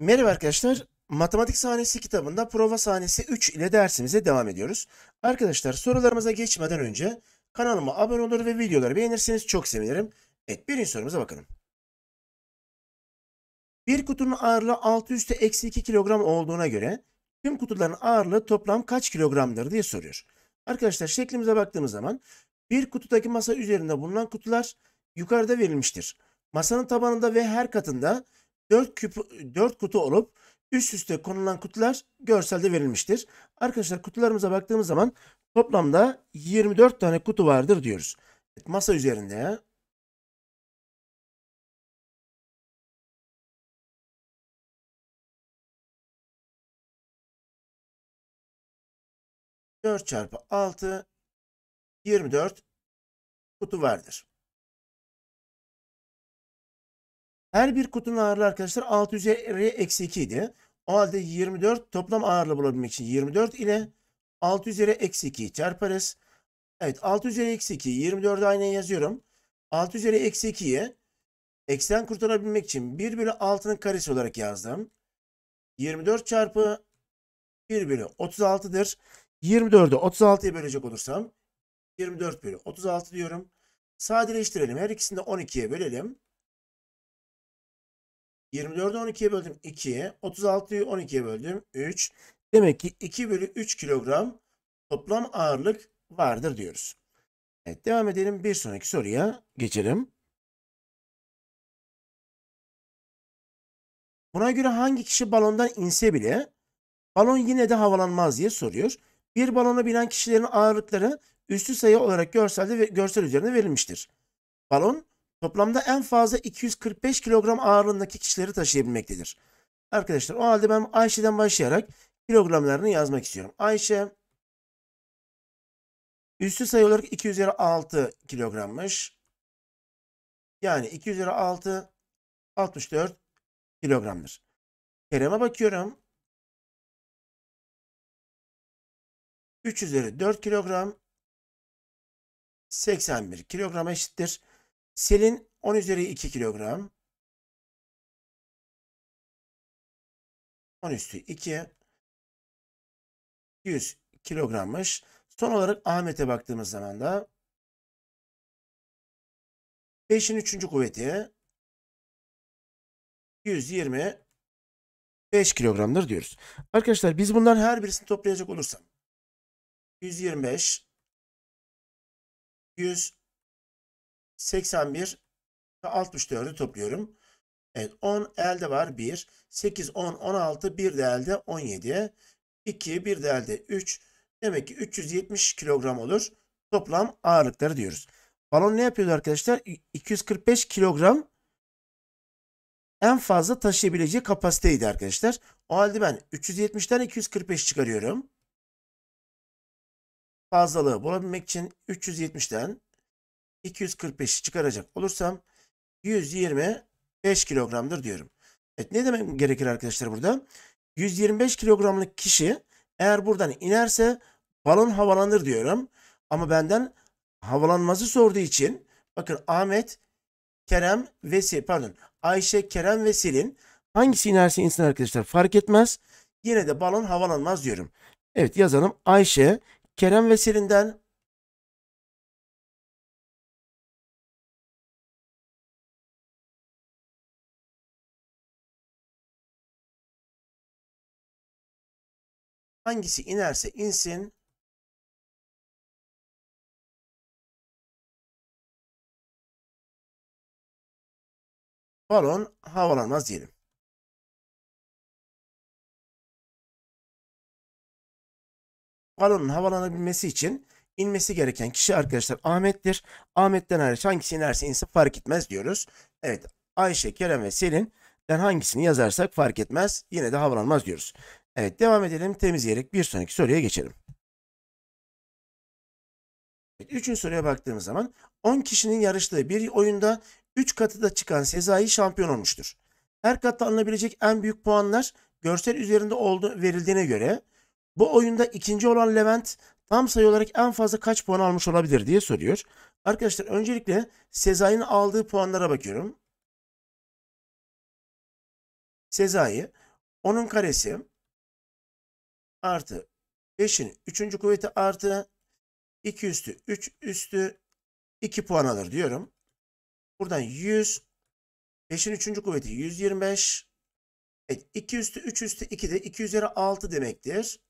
Merhaba arkadaşlar. Matematik sahnesi kitabında prova sahnesi 3 ile dersimize devam ediyoruz. Arkadaşlar sorularımıza geçmeden önce kanalıma abone olur ve videoları beğenirseniz çok sevinirim. Evet birinci sorumuza bakalım. Bir kutunun ağırlığı 6 üstü eksi 2 kilogram olduğuna göre tüm kutuların ağırlığı toplam kaç kilogramdır diye soruyor. Arkadaşlar şeklimize baktığımız zaman bir kutudaki masa üzerinde bulunan kutular yukarıda verilmiştir. Masanın tabanında ve her katında 4, küp, 4 kutu olup üst üste konulan kutular görselde verilmiştir. Arkadaşlar kutularımıza baktığımız zaman toplamda 24 tane kutu vardır diyoruz. Evet, masa üzerinde Dört çarpı altı yirmi dört kutu vardır. Her bir kutunun ağırlığı arkadaşlar 600 üzeri eksi 2 idi. O halde 24 toplam ağırlığı bulabilmek için 24 ile 600 üzeri eksi 2 çarparız. Evet 600 üzeri eksi 2 24'ü aynen yazıyorum. 600 üzeri eksi 2'yi eksen kurtarabilmek için 1 bölü 6'nın karesi olarak yazdım. 24 çarpı 1 bölü 36'dır. 24'ü 36'ya bölecek olursam 24 bölü 36 diyorum. Sadeleştirelim. Her ikisini de 12'ye bölelim. 24'ü 12'ye böldüm 2'ye, 36'yı 12'ye böldüm 3. Demek ki 2 bölü 3 kilogram toplam ağırlık vardır diyoruz. Evet devam edelim. Bir sonraki soruya geçelim. Buna göre hangi kişi balondan inse bile balon yine de havalanmaz diye soruyor. Bir balona binen kişilerin ağırlıkları üstü sayı olarak görselde ve görsel üzerine verilmiştir. Balon toplamda en fazla 245 kilogram ağırlığındaki kişileri taşıyabilmektedir. Arkadaşlar o halde ben Ayşe'den başlayarak kilogramlarını yazmak istiyorum. Ayşe üstü sayı olarak 206 kilogrammış. Yani 206 64 kilogramdır. Kerem'e bakıyorum. 3 üzeri 4 kilogram 81 kilogram eşittir. Selin 10 üzeri 2 kilogram. 10 üstü 2. 100 kilogrammış. Son olarak Ahmet'e baktığımız zaman da 5'in 3. kuvveti 125 kilogramdır diyoruz. Arkadaşlar biz bunların her birisini toplayacak olursam 125 100 81 ve 64'ü topluyorum. Evet 10 elde var 1. 8, 10, 16, 1 de elde 17. 2, 1 de elde 3. Demek ki 370 kilogram olur. Toplam ağırlıkları diyoruz. Balon ne yapıyordu arkadaşlar? 245 kilogram en fazla taşıyabileceği kapasiteydi arkadaşlar. O halde ben 370'ten 245 çıkarıyorum. Fazlalığı bulabilmek için 370'ten 245 çıkaracak olursam 125 kilogramdır diyorum. Evet ne demek gerekir arkadaşlar burada? 125 kilogramlık kişi eğer buradan inerse balon havalanır diyorum. Ama benden havalanması sorduğu için bakın Ahmet, Kerem ve pardon Ayşe, Kerem ve hangisi inerse insan arkadaşlar fark etmez. Yine de balon havalanmaz diyorum. Evet yazalım Ayşe, Kerem ve Hangisi inerse insin balon havalanmaz diyelim. Balonun havalanabilmesi için inmesi gereken kişi arkadaşlar Ahmet'tir. Ahmet'ten hariç hangisi inerse insin fark etmez diyoruz. Evet Ayşe, Kerem ve Selin hangisinden hangisini yazarsak fark etmez. Yine de havalanmaz diyoruz. Evet devam edelim temizleyerek bir sonraki soruya geçelim. Evet, üçüncü soruya baktığımız zaman 10 kişinin yarıştığı bir oyunda 3 katıda çıkan Sezai şampiyon olmuştur. Her katta alınabilecek en büyük puanlar görsel üzerinde oldu, verildiğine göre bu oyunda ikinci olan Levent tam sayı olarak en fazla kaç puan almış olabilir diye soruyor. Arkadaşlar öncelikle Sezai'nin aldığı puanlara bakıyorum. Sezai onun karesi artı 5'in 3. kuvveti artı 2 üstü 3 üstü 2 puan alır diyorum. Buradan 100 5'in 3. kuvveti 125 Evet 2 üstü 3 üstü 2 de 2 üzeri 6 demektir.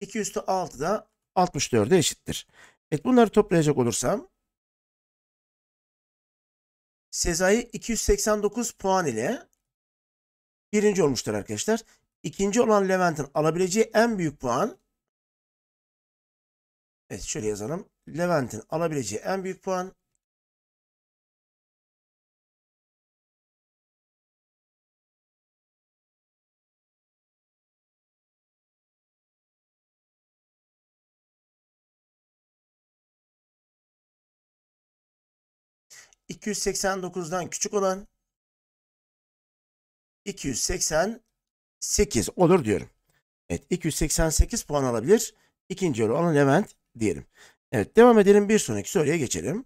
2 üstü 6 da 64'e eşittir. Evet bunları toplayacak olursam Sezai 289 puan ile birinci olmuştur arkadaşlar. İkinci olan Levent'in alabileceği en büyük puan Evet şöyle yazalım. Levent'in alabileceği en büyük puan ...289'dan küçük olan... ...280 8 olur diyorum. Evet 288 puan alabilir. İkinci yolu olan Levent diyelim. Evet devam edelim bir sonraki soruya geçelim.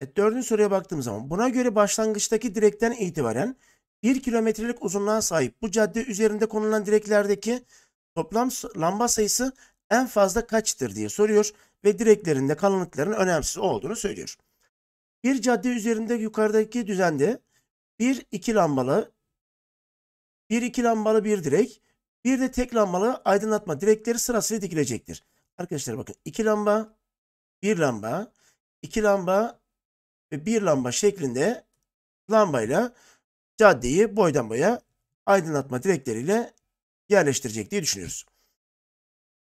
Evet, dördüncü soruya baktığım zaman buna göre başlangıçtaki direkten itibaren 1 kilometrelik uzunluğa sahip bu cadde üzerinde konulan direklerdeki toplam lamba sayısı en fazla kaçtır diye soruyor ve direklerinde kalınlıkların önemsiz olduğunu söylüyor. Bir cadde üzerinde yukarıdaki düzende bir iki lambalı bir iki lambalı bir direk, bir de tek lambalı aydınlatma direkleri sırasıyla dikilecektir. Arkadaşlar bakın iki lamba, bir lamba, iki lamba ve bir lamba şeklinde lambayla caddeyi boydan boya aydınlatma direkleriyle yerleştirecek diye düşünüyoruz.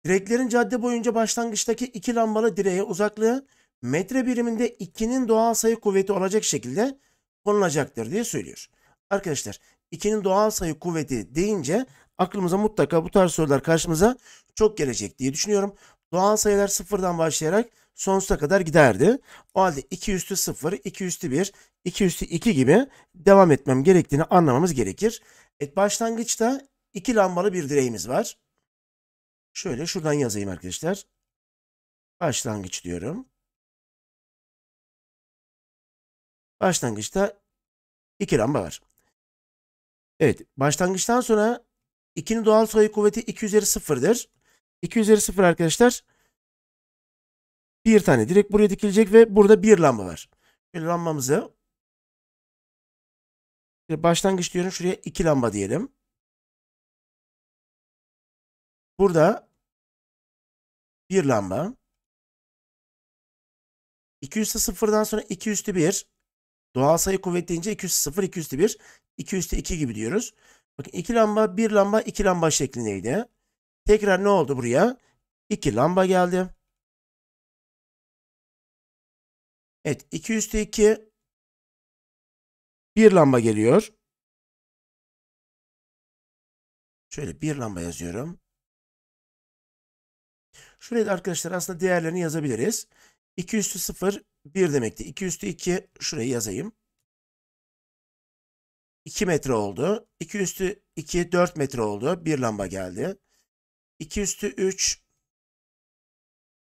Direklerin cadde boyunca başlangıçtaki iki lambalı direğe uzaklığı metre biriminde 2'nin doğal sayı kuvveti olacak şekilde konulacaktır diye söylüyor. Arkadaşlar 2'nin doğal sayı kuvveti deyince aklımıza mutlaka bu tarz sorular karşımıza çok gelecek diye düşünüyorum. Doğal sayılar sıfırdan başlayarak sonsuza kadar giderdi. O halde 2 üstü 0, 2 üstü 1, 2 üstü 2 gibi devam etmem gerektiğini anlamamız gerekir. Evet başlangıçta 2 lambalı bir direğimiz var. Şöyle şuradan yazayım arkadaşlar. Başlangıç diyorum. Başlangıçta iki lamba var. Evet başlangıçtan sonra 2'nin doğal sayı kuvveti 2 üzeri 0'dır. 2 üzeri 0 arkadaşlar bir tane direkt buraya dikilecek ve burada bir lamba var. Şöyle lambamızı başlangıç diyorum şuraya 2 lamba diyelim. Burada bir lamba. 2 üstü 0'dan sonra 2 üstü 1. Doğal sayı kuvvet deyince 2 üstü 0, 2 üstü 1, 2 üstü 2 gibi diyoruz. Bakın 2 lamba, 1 lamba, 2 lamba şeklindeydi. Tekrar ne oldu buraya? 2 lamba geldi. Evet 2 üstü 2 1 lamba geliyor. Şöyle 1 lamba yazıyorum. Şuraya da arkadaşlar aslında değerlerini yazabiliriz. 2 üstü 0 1 demekti. 2 üstü 2 şurayı yazayım. 2 metre oldu. 2 üstü 2 4 metre oldu. Bir lamba geldi. 2 üstü 3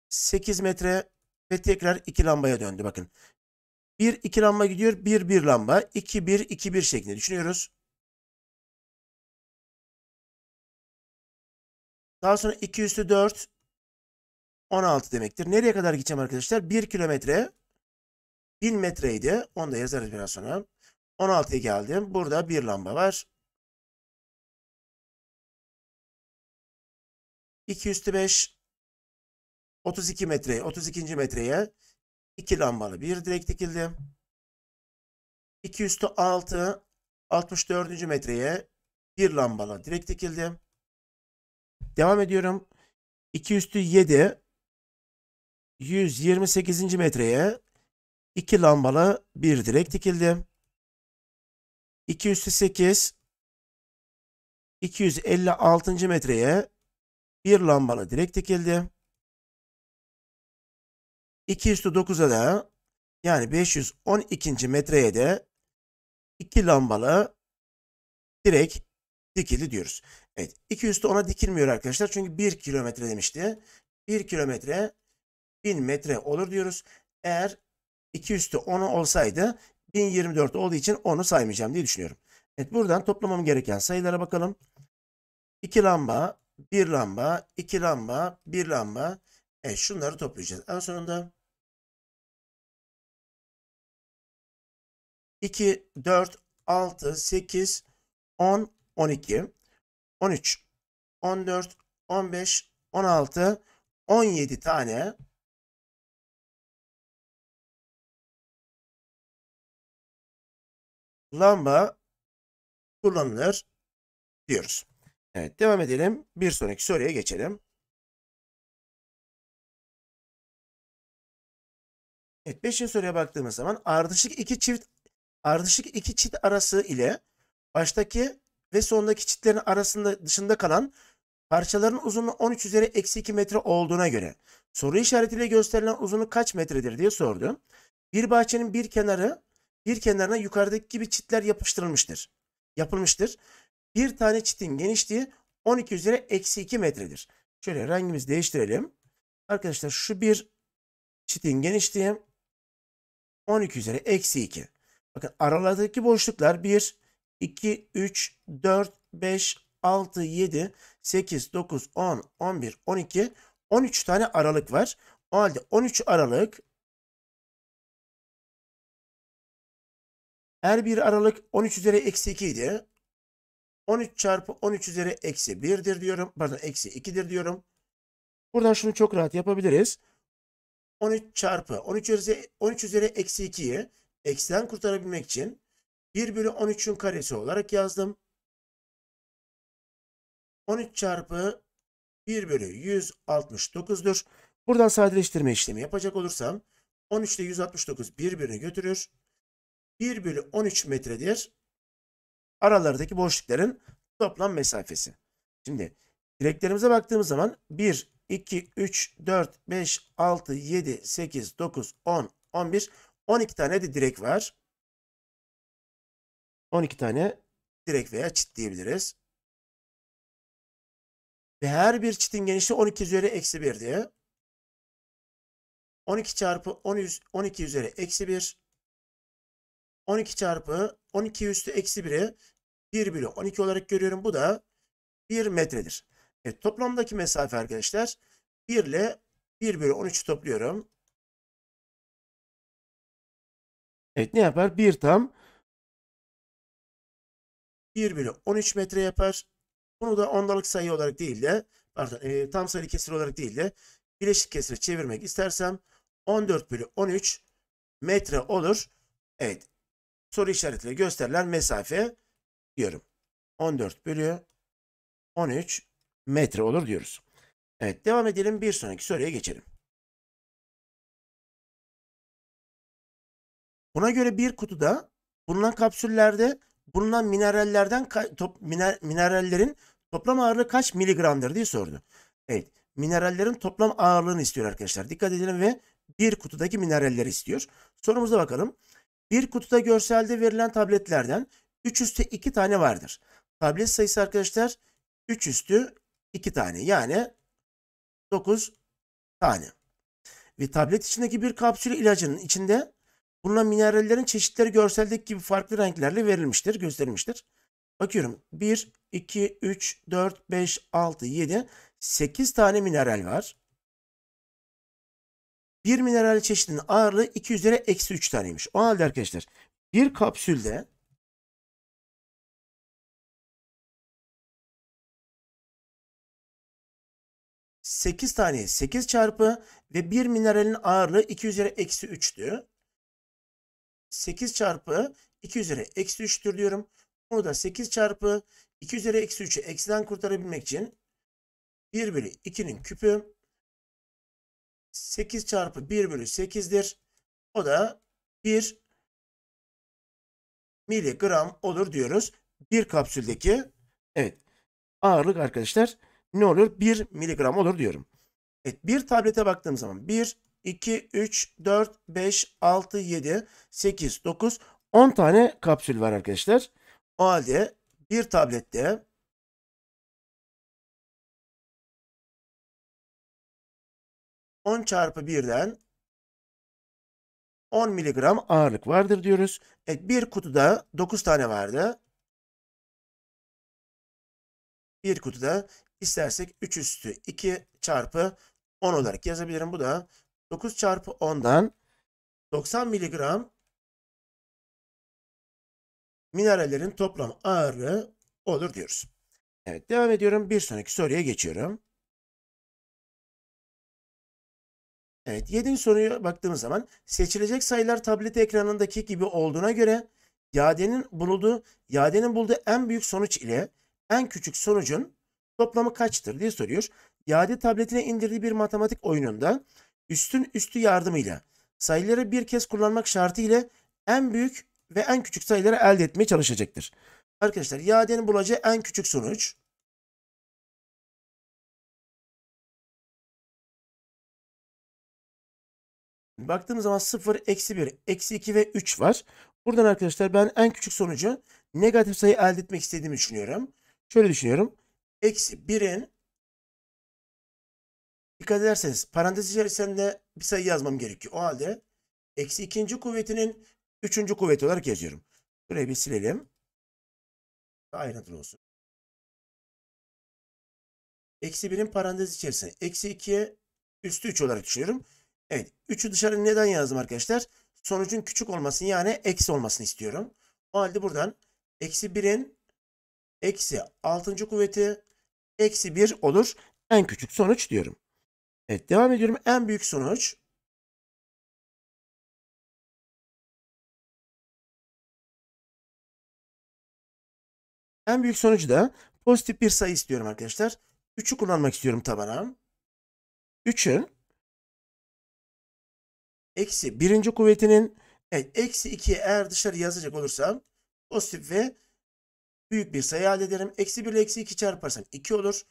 8 metre ve tekrar 2 lambaya döndü. Bakın 1 2 lamba gidiyor. 1 1 lamba. 2 1 2 1 şeklinde düşünüyoruz. Daha sonra 2 üstü 4 16 demektir. Nereye kadar gideceğim arkadaşlar? 1 kilometre 1000 metreydi. Onu da yazarız biraz sonra. 16'ya geldim. Burada bir lamba var. 2 üstü 5 32 metreye 32. metreye 2 lambalı bir direk dikildi. 2 üstü 6 64. metreye bir lambalı direk dikildi. Devam ediyorum. 2 üstü 7 128. metreye 2 lambalı bir direk dikildi. 208 256. metreye bir lambalı direk dikildi. 209'a da yani 512. metreye de iki lambalı direk dikildi diyoruz. Evet 210'a dikilmiyor arkadaşlar çünkü 1 kilometre demişti. 1 kilometre 1000 metre olur diyoruz. Eğer 2 üstü 10 olsaydı 1024 olduğu için 10'u saymayacağım diye düşünüyorum. Evet buradan toplamam gereken sayılara bakalım. 2 lamba, 1 lamba, 2 lamba, 1 lamba. Evet şunları toplayacağız. En sonunda 2, 4, 6, 8, 10, 12, 13, 14, 15, 16, 17 tane lamba kullanılır diyoruz. Evet devam edelim. Bir sonraki soruya geçelim. Evet 5. soruya baktığımız zaman ardışık iki çift ardışık iki çift arası ile baştaki ve sondaki çitlerin arasında dışında kalan parçaların uzunluğu 13 üzeri eksi 2 metre olduğuna göre soru işaretiyle gösterilen uzunluk kaç metredir diye sordu. Bir bahçenin bir kenarı bir kenarına yukarıdaki gibi çitler yapıştırılmıştır. Yapılmıştır. Bir tane çitin genişliği 12 üzeri eksi 2 metredir. Şöyle rengimizi değiştirelim. Arkadaşlar şu bir çitin genişliği 12 üzeri eksi 2. Bakın aralardaki boşluklar 1, 2, 3, 4, 5, 6, 7, 8, 9, 10, 11, 12, 13 tane aralık var. O halde 13 aralık Her bir aralık 13 üzeri eksi 2 idi. 13 çarpı 13 üzeri eksi 1'dir diyorum. Pardon eksi 2'dir diyorum. Buradan şunu çok rahat yapabiliriz. 13 çarpı 13 üzeri, 13 üzeri eksi 2'yi eksiden kurtarabilmek için 1 bölü 13'ün karesi olarak yazdım. 13 çarpı 1 bölü 169'dur. Buradan sadeleştirme işlemi yapacak olursam 13 ile 169 birbirini götürür. 1 bölü 13 metredir. Aralardaki boşlukların toplam mesafesi. Şimdi direklerimize baktığımız zaman 1, 2, 3, 4, 5, 6, 7, 8, 9, 10, 11, 12 tane de direk var. 12 tane direk veya çit diyebiliriz. Ve her bir çitin genişliği 12 üzeri eksi 1 diye. 12 çarpı 10, 12 üzeri eksi 1 12 çarpı 12 üstü eksi 1'i 1 bölü 12 olarak görüyorum. Bu da 1 metredir. Evet, toplamdaki mesafe arkadaşlar 1 ile 1 bölü 13'ü topluyorum. Evet ne yapar? 1 tam 1 bölü 13 metre yapar. Bunu da ondalık sayı olarak değil de pardon e, tam sayı kesir olarak değil de bileşik kesire çevirmek istersem 14 bölü 13 metre olur. Evet soru işaretiyle gösterilen mesafe diyorum. 14 bölü 13 metre olur diyoruz. Evet devam edelim bir sonraki soruya geçelim. Buna göre bir kutuda bulunan kapsüllerde bulunan minerallerden top, miner, minerallerin toplam ağırlığı kaç miligramdır diye sordu. Evet minerallerin toplam ağırlığını istiyor arkadaşlar. Dikkat edelim ve bir kutudaki mineralleri istiyor. Sorumuza bakalım. Bir kutuda görselde verilen tabletlerden 3 üstü 2 tane vardır. Tablet sayısı arkadaşlar 3 üstü 2 tane yani 9 tane. Ve tablet içindeki bir kapsül ilacının içinde bulunan minerallerin çeşitleri görseldeki gibi farklı renklerle verilmiştir, gösterilmiştir. Bakıyorum 1, 2, 3, 4, 5, 6, 7, 8 tane mineral var. Bir mineral çeşidinin ağırlığı 2 üzeri eksi 3 taneymiş. O halde arkadaşlar bir kapsülde Sekiz tane sekiz çarpı ve bir mineralin ağırlığı 2 üzeri eksi 3'tü. 8 çarpı 2 üzeri eksi 3'tür diyorum. Bunu da 8 çarpı 2 üzeri eksi 3'ü eksiden kurtarabilmek için 1 bölü 2'nin küpü 8 çarpı 1 bölü 8'dir. O da 1 miligram olur diyoruz. Bir kapsüldeki evet ağırlık arkadaşlar ne olur? 1 miligram olur diyorum. Evet bir tablete baktığım zaman 1, 2, 3, 4, 5, 6, 7, 8, 9, 10 tane kapsül var arkadaşlar. O halde bir tablette 10 çarpı 1'den 10 miligram ağırlık vardır diyoruz. Evet, bir kutuda 9 tane vardı. Bir kutuda istersek 3 üstü 2 çarpı 10 olarak yazabilirim. Bu da 9 çarpı 10'dan 90 miligram minerallerin toplam ağırlığı olur diyoruz. Evet devam ediyorum. Bir sonraki soruya geçiyorum. Evet 7. soruya baktığımız zaman seçilecek sayılar tablet ekranındaki gibi olduğuna göre Yade'nin bulduğu, Yade'nin bulduğu en büyük sonuç ile en küçük sonucun toplamı kaçtır diye soruyor. Yade tabletine indirdiği bir matematik oyununda üstün üstü yardımıyla sayıları bir kez kullanmak şartı ile en büyük ve en küçük sayıları elde etmeye çalışacaktır. Arkadaşlar Yade'nin bulacağı en küçük sonuç Baktığımız zaman 0, eksi 1, eksi 2 ve 3 var. Buradan arkadaşlar ben en küçük sonucu negatif sayı elde etmek istediğimi düşünüyorum. Şöyle düşünüyorum. Eksi 1'in dikkat ederseniz parantez içerisinde bir sayı yazmam gerekiyor. O halde eksi ikinci kuvvetinin üçüncü kuvveti olarak yazıyorum. Burayı bir silelim. Daha ayrıntılı olsun. Eksi 1'in parantez içerisinde eksi 2 üstü 3 olarak düşünüyorum. Evet 3'ü dışarı neden yazdım arkadaşlar? Sonucun küçük olmasını yani eksi olmasını istiyorum. O halde buradan eksi 1'in eksi 6. kuvveti eksi 1 olur. En küçük sonuç diyorum. Evet devam ediyorum. En büyük sonuç En büyük sonuç da pozitif bir sayı istiyorum arkadaşlar. 3'ü kullanmak istiyorum tabana. 3'ün eksi birinci kuvvetinin eksi 2'ye eğer dışarı yazacak olursam pozitif ve büyük bir sayı elde ederim. Eksi 1 ile eksi 2 çarparsam 2 olur.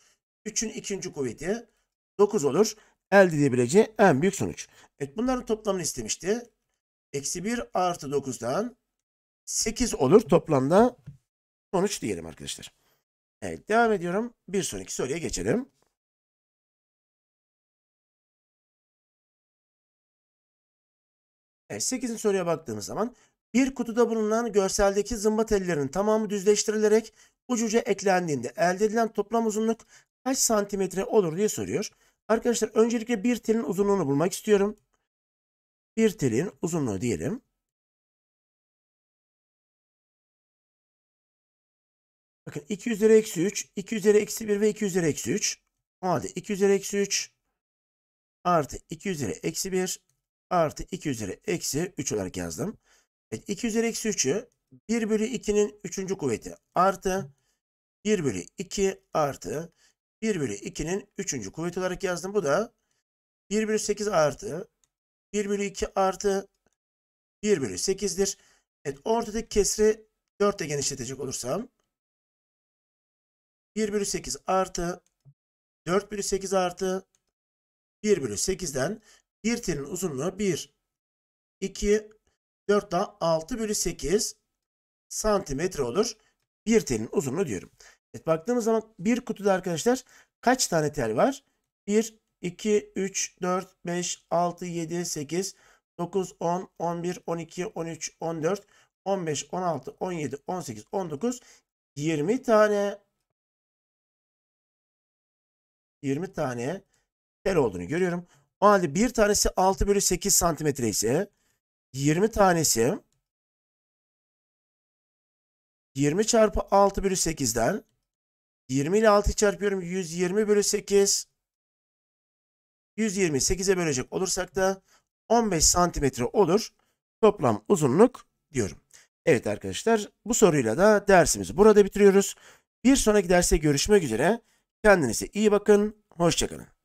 3'ün ikinci kuvveti 9 olur. Elde edebileceği en büyük sonuç. Evet bunların toplamını istemişti. Eksi 1 artı 9'dan 8 olur toplamda sonuç diyelim arkadaşlar. Evet devam ediyorum. Bir sonraki soruya geçelim. Evet, 8. soruya baktığımız zaman bir kutuda bulunan görseldeki zımba tellerin tamamı düzleştirilerek ucuca eklendiğinde elde edilen toplam uzunluk kaç santimetre olur diye soruyor. Arkadaşlar öncelikle bir telin uzunluğunu bulmak istiyorum. Bir telin uzunluğu diyelim. Bakın 2 üzeri eksi 3, 2 üzeri eksi 1 ve 2 üzeri eksi 3. O halde 2 üzeri eksi 3 artı 2 üzeri eksi 1 artı 2 üzeri eksi 3 olarak yazdım. Evet, 2 üzeri eksi 3'ü 1 bölü 2'nin 3. kuvveti artı 1 bölü 2 artı 1 bölü 2'nin 3. kuvveti olarak yazdım. Bu da 1 bölü 8 artı 1 bölü 2 artı 1 bölü 8'dir. Evet ortadaki kesri 4 ile genişletecek olursam 1 bölü 8 artı 4 bölü 8 artı 1 bölü 8'den bir telin uzunluğu 1. 2, 4 daha 6 bölü 8 santimetre olur. Bir telin uzunluğu diyorum. Evet, baktığımız zaman bir kutuda arkadaşlar kaç tane tel var? 1, 2, 3, 4, 5, 6, 7, 8, 9, 10, 11, 12, 13, 14, 15, 16, 17, 18, 19, 20 tane 20 tane tel olduğunu görüyorum. O halde bir tanesi 6 bölü 8 santimetre ise 20 tanesi 20 çarpı 6 bölü 8'den 20 ile 6 çarpıyorum 120 bölü 8 120 8'e bölecek olursak da 15 santimetre olur. Toplam uzunluk diyorum. Evet arkadaşlar bu soruyla da dersimizi burada bitiriyoruz. Bir sonraki derse görüşmek üzere. Kendinize iyi bakın. Hoşçakalın.